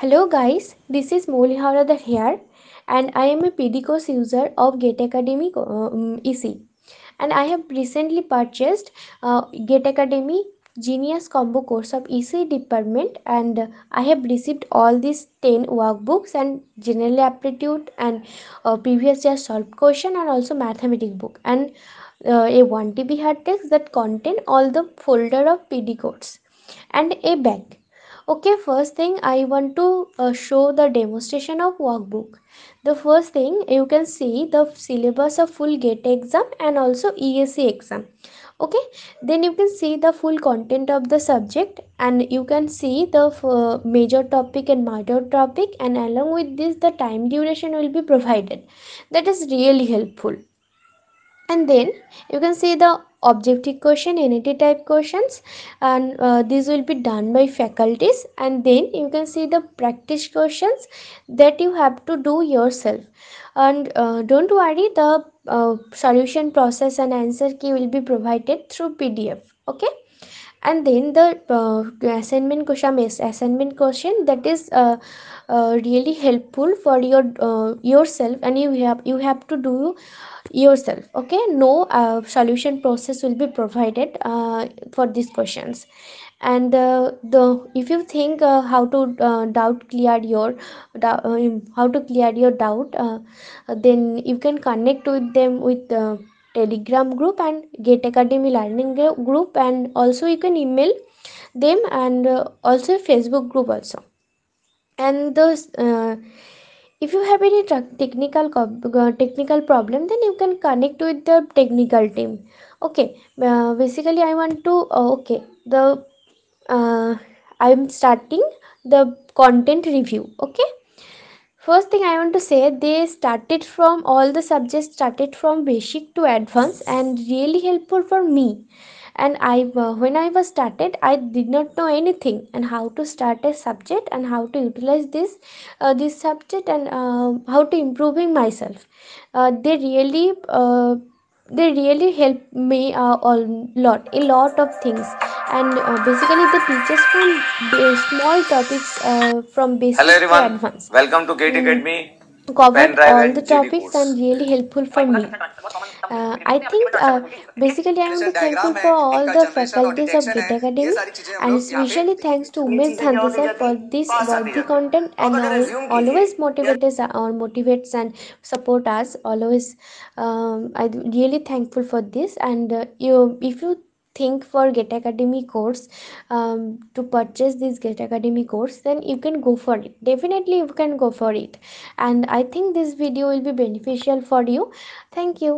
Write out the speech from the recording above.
Hello guys, this is Moli Havaradar here and I am a PD course user of Gate Academy um, EC and I have recently purchased uh, Gate Academy Genius Combo course of EC department and I have received all these 10 workbooks and general aptitude and uh, previous year solved question and also mathematics book and uh, a 1TB hard text that contain all the folder of PD course and a bag okay first thing i want to uh, show the demonstration of workbook the first thing you can see the syllabus of full gate exam and also eac exam okay then you can see the full content of the subject and you can see the uh, major topic and minor topic and along with this the time duration will be provided that is really helpful and then you can see the objective question NET type questions and uh, these will be done by faculties and then you can see the practice questions that you have to do yourself and uh, don't worry the uh, solution process and answer key will be provided through PDF okay and then the uh, assignment question is assignment question that is uh, uh, really helpful for your uh, yourself and you have you have to do yourself okay no uh, solution process will be provided uh, for these questions and uh, the if you think uh, how to uh, doubt clear your uh, how to clear your doubt uh, then you can connect with them with telegram group and Gate academy learning group and also you can email them and uh, also facebook group also and the if you have any technical uh, technical problem then you can connect with the technical team okay uh, basically i want to uh, okay the uh, i'm starting the content review okay first thing i want to say they started from all the subjects started from basic to advanced and really helpful for me and i uh, when i was started i did not know anything and how to start a subject and how to utilize this uh, this subject and um, how to improving myself uh, they really uh, they really help me uh, a lot a lot of things and basically the teachers from small topics from basic Hello everyone. to advanced welcome to kate mm. academy mm -hmm covered all the topics and really helpful for me. Uh, I think uh, basically I am thankful for all the faculties of Gita Academy and especially thanks to Umesh Dhanti sir for this worthy content and always motivates or uh, motivates and support us always. Um, I'm really thankful for this and uh, you if you think for get academy course um, to purchase this get academy course then you can go for it definitely you can go for it and i think this video will be beneficial for you thank you